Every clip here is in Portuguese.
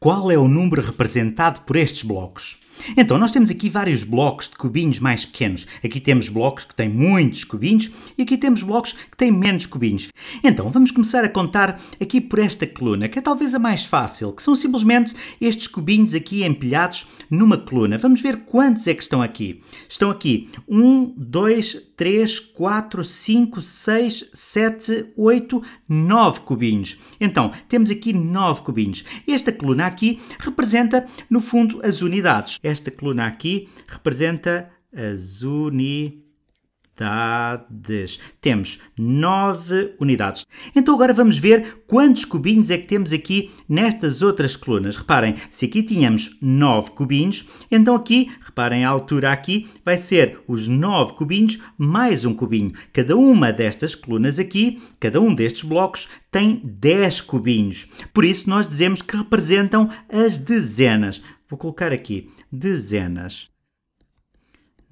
qual é o número representado por estes blocos. Então, nós temos aqui vários blocos de cubinhos mais pequenos. Aqui temos blocos que têm muitos cubinhos e aqui temos blocos que têm menos cubinhos. Então, vamos começar a contar aqui por esta coluna, que é talvez a mais fácil, que são simplesmente estes cubinhos aqui empilhados numa coluna. Vamos ver quantos é que estão aqui. Estão aqui 1, 2, 3, 4, 5, 6, 7, 8, 9 cubinhos. Então, temos aqui 9 cubinhos. Esta coluna coluna aqui representa, no fundo, as unidades. Esta coluna aqui representa as unidades unidades. Temos 9 unidades. Então agora vamos ver quantos cubinhos é que temos aqui nestas outras colunas. Reparem, se aqui tínhamos 9 cubinhos, então aqui, reparem a altura aqui, vai ser os 9 cubinhos mais um cubinho. Cada uma destas colunas aqui, cada um destes blocos, tem 10 cubinhos. Por isso nós dizemos que representam as dezenas. Vou colocar aqui dezenas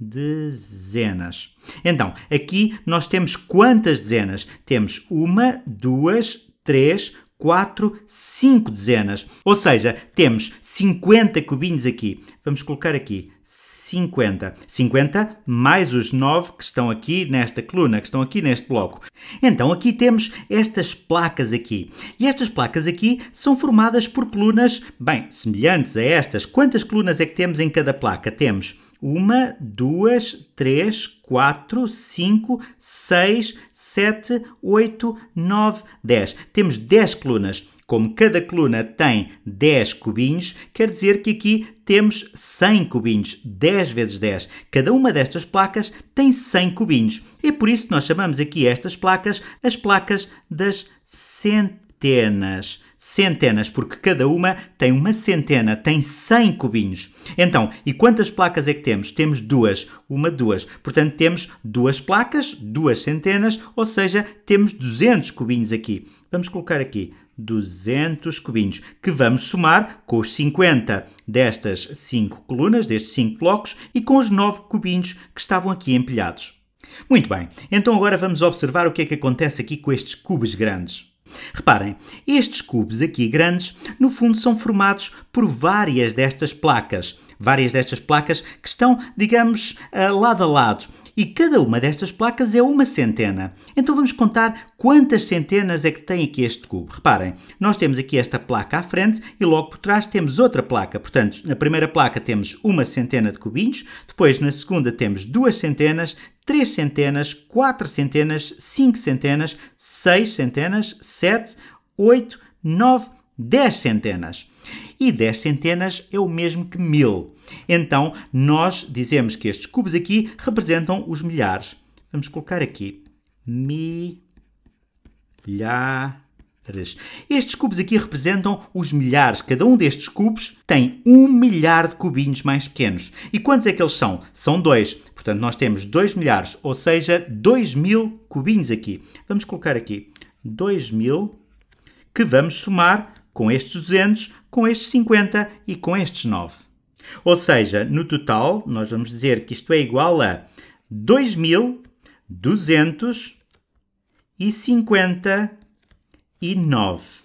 dezenas. Então, aqui nós temos quantas dezenas? Temos uma, duas, três, quatro, cinco dezenas. Ou seja, temos 50 cubinhos aqui. Vamos colocar aqui 50. 50 mais os 9 que estão aqui nesta coluna, que estão aqui neste bloco. Então aqui temos estas placas aqui. E estas placas aqui são formadas por colunas, bem, semelhantes a estas. Quantas colunas é que temos em cada placa? Temos uma, duas, três, quatro, cinco, seis, sete, oito, nove, dez. Temos dez colunas. Como cada coluna tem 10 cubinhos, quer dizer que aqui temos 100 cubinhos, 10 vezes 10. Cada uma destas placas tem 100 cubinhos. É por isso que nós chamamos aqui estas placas as placas das centenas centenas, porque cada uma tem uma centena, tem 100 cubinhos. Então, e quantas placas é que temos? Temos duas, uma, duas. Portanto, temos duas placas, duas centenas, ou seja, temos 200 cubinhos aqui. Vamos colocar aqui 200 cubinhos, que vamos somar com os 50 destas 5 colunas, destes 5 blocos, e com os 9 cubinhos que estavam aqui empilhados. Muito bem, então agora vamos observar o que é que acontece aqui com estes cubos grandes. Reparem, estes cubos aqui grandes, no fundo, são formados por várias destas placas. Várias destas placas que estão, digamos, eh, lado a lado. E cada uma destas placas é uma centena. Então vamos contar quantas centenas é que tem aqui este cubo. Reparem, nós temos aqui esta placa à frente e logo por trás temos outra placa. Portanto, na primeira placa temos uma centena de cubinhos, depois na segunda temos duas centenas, três centenas, quatro centenas, cinco centenas, seis centenas, sete, oito, nove, dez centenas. E 10 centenas é o mesmo que mil. Então, nós dizemos que estes cubos aqui representam os milhares. Vamos colocar aqui milhares estes cubos aqui representam os milhares. Cada um destes cubos tem um milhar de cubinhos mais pequenos. E quantos é que eles são? São dois. Portanto, nós temos dois milhares, ou seja, dois mil cubinhos aqui. Vamos colocar aqui dois mil, que vamos somar com estes 200, com estes 50 e com estes 9. Ou seja, no total, nós vamos dizer que isto é igual a 2.250 e 9.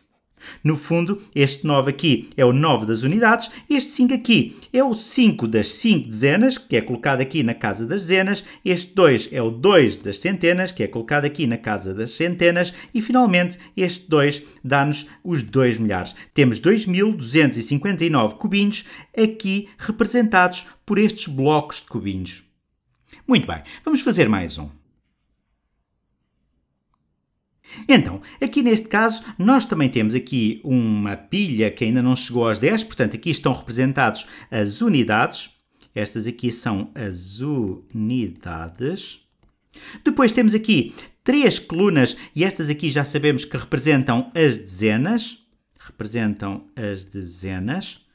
No fundo, este 9 aqui é o 9 das unidades, este 5 aqui é o 5 das 5 dezenas, que é colocado aqui na casa das dezenas, este 2 é o 2 das centenas, que é colocado aqui na casa das centenas, e finalmente este 2 dá-nos os 2 milhares. Temos 2.259 cubinhos aqui representados por estes blocos de cubinhos. Muito bem, vamos fazer mais um. Então, aqui neste caso, nós também temos aqui uma pilha que ainda não chegou aos 10, portanto, aqui estão representados as unidades. Estas aqui são as unidades. Depois temos aqui três colunas e estas aqui já sabemos que representam as dezenas. Representam as dezenas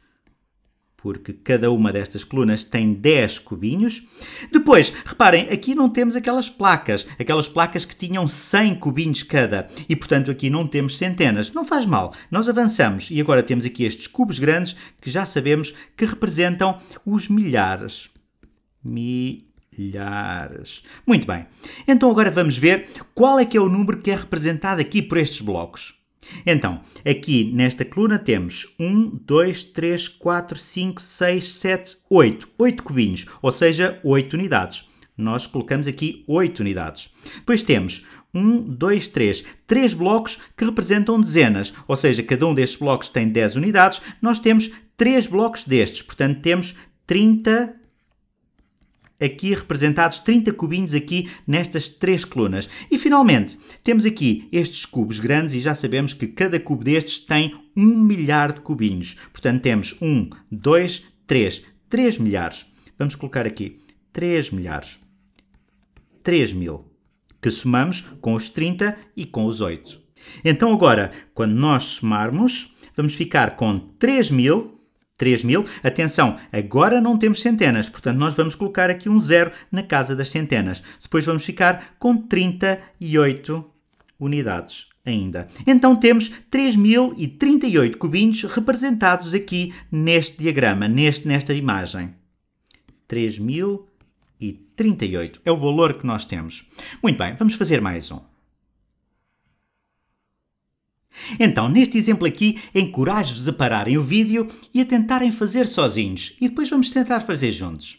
porque cada uma destas colunas tem 10 cubinhos. Depois, reparem, aqui não temos aquelas placas, aquelas placas que tinham 100 cubinhos cada, e portanto aqui não temos centenas. Não faz mal, nós avançamos e agora temos aqui estes cubos grandes que já sabemos que representam os milhares. Milhares. Muito bem, então agora vamos ver qual é que é o número que é representado aqui por estes blocos. Então, aqui nesta coluna temos 1, 2, 3, 4, 5, 6, 7, 8. 8 cubinhos, ou seja, 8 unidades. Nós colocamos aqui 8 unidades. Depois temos 1, 2, 3. 3 blocos que representam dezenas, ou seja, cada um destes blocos tem 10 unidades. Nós temos 3 blocos destes, portanto temos 30 aqui representados 30 cubinhos aqui nestas três colunas. E finalmente, temos aqui estes cubos grandes e já sabemos que cada cubo destes tem um milhar de cubinhos. Portanto, temos um, dois, três, três milhares. Vamos colocar aqui três milhares. 3 mil, que somamos com os 30 e com os 8. Então agora, quando nós somarmos, vamos ficar com 3 mil 3 mil. Atenção, agora não temos centenas, portanto nós vamos colocar aqui um zero na casa das centenas. Depois vamos ficar com 38 unidades ainda. Então temos 3038 cubinhos representados aqui neste diagrama, neste, nesta imagem. 3038 é o valor que nós temos. Muito bem, vamos fazer mais um. Então, neste exemplo aqui, encorajo-vos a pararem o vídeo e a tentarem fazer sozinhos e depois vamos tentar fazer juntos.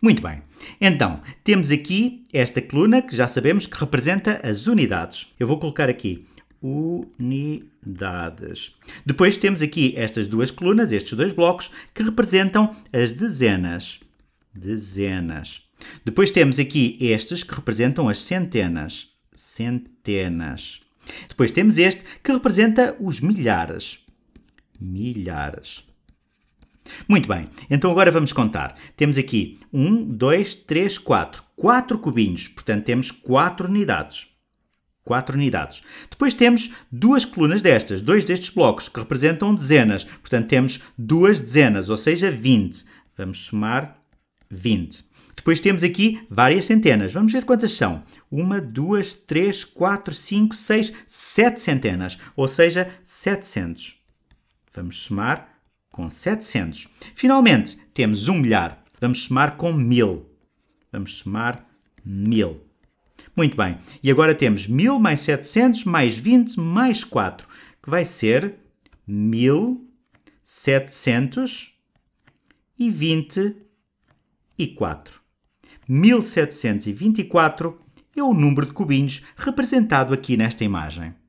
Muito bem, então temos aqui esta coluna que já sabemos que representa as unidades. Eu vou colocar aqui unidades. Depois temos aqui estas duas colunas, estes dois blocos, que representam as dezenas. Dezenas. Depois temos aqui estes que representam as centenas. Centenas. Depois temos este, que representa os milhares. Milhares. Muito bem, então agora vamos contar. Temos aqui 1, 2, 3, 4. 4 cubinhos, portanto temos 4 unidades. 4 unidades. Depois temos duas colunas destas, dois destes blocos, que representam dezenas. Portanto, temos duas dezenas, ou seja, 20. Vamos somar 20. Depois temos aqui várias centenas. Vamos ver quantas são. Uma, duas, três, quatro, cinco, seis, sete centenas. Ou seja, 700. Vamos somar com 700. Finalmente, temos um milhar. Vamos somar com mil. Vamos somar mil. Muito bem. E agora temos mil mais 700 mais 20 mais 4, que vai ser 1724. 1724 é o número de cubinhos representado aqui nesta imagem.